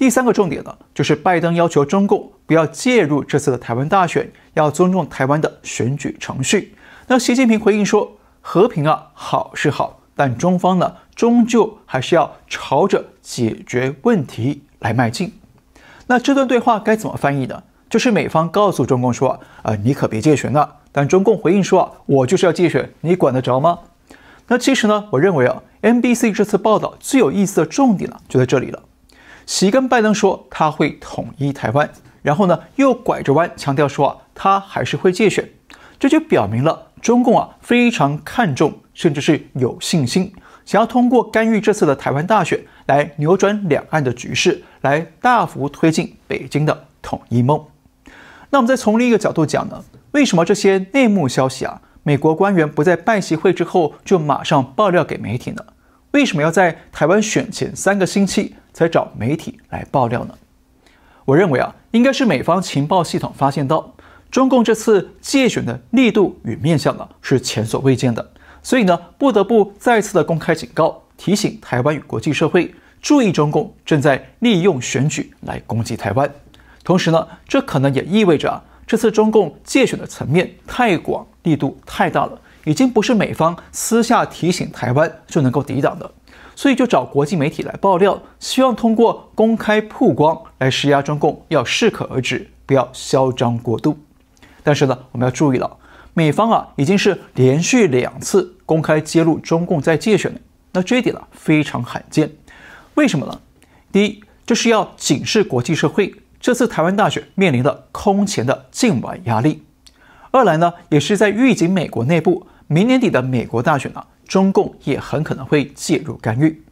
第三个重点呢，就是拜登要求中共不要介入这次的台湾大选，要尊重台湾的选举程序。那习近平回应说：“和平啊，好是好，但中方呢，终究还是要朝着解决问题来迈进。”那这段对话该怎么翻译呢？就是美方告诉中共说：“啊，你可别借权了。”但中共回应说：“我就是要借选，你管得着吗？”那其实呢，我认为啊，NBC 这次报道最有意思的重点呢，就在这里了。习跟拜登说他会统一台湾，然后呢又拐着弯强调说啊他还是会借选，这就表明了中共啊非常看重，甚至是有信心，想要通过干预这次的台湾大选来扭转两岸的局势，来大幅推进北京的统一梦。那我们再从另一个角度讲呢，为什么这些内幕消息啊，美国官员不在拜席会之后就马上爆料给媒体呢？为什么要在台湾选前三个星期？才找媒体来爆料呢。我认为啊，应该是美方情报系统发现到，中共这次借选的力度与面向呢是前所未见的，所以呢，不得不再次的公开警告，提醒台湾与国际社会注意，中共正在利用选举来攻击台湾。同时呢，这可能也意味着啊，这次中共借选的层面太广，力度太大了，已经不是美方私下提醒台湾就能够抵挡的。所以就找国际媒体来爆料，希望通过公开曝光来施压中共，要适可而止，不要嚣张过度。但是呢，我们要注意了，美方啊已经是连续两次公开揭露中共在借选，那这一点呢非常罕见。为什么呢？第一，这是要警示国际社会，这次台湾大选面临的空前的境外压力；二来呢，也是在预警美国内部明年底的美国大选呢。中共也很可能会介入干预。